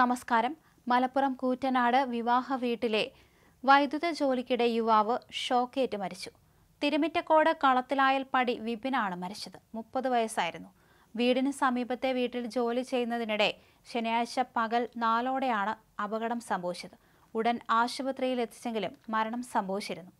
നമസ്കാരം മലപ്പുറം കൂറ്റനാട് വിവാഹ വീട്ടിലെ വൈദ്യുത ജോലിക്കിടെ യുവാവ് ഷോക്കേറ്റ് മരിച്ചു തിരുമിറ്റക്കോട് കളത്തിലായൽ പടി വിപിനാണ് മരിച്ചത് മുപ്പത് വയസ്സായിരുന്നു വീടിന് സമീപത്തെ വീട്ടിൽ ജോലി ചെയ്യുന്നതിനിടെ ശനിയാഴ്ച പകൽ നാലോടെയാണ് അപകടം സംഭവിച്ചത് ഉടൻ ആശുപത്രിയിൽ എത്തിച്ചെങ്കിലും മരണം സംഭവിച്ചിരുന്നു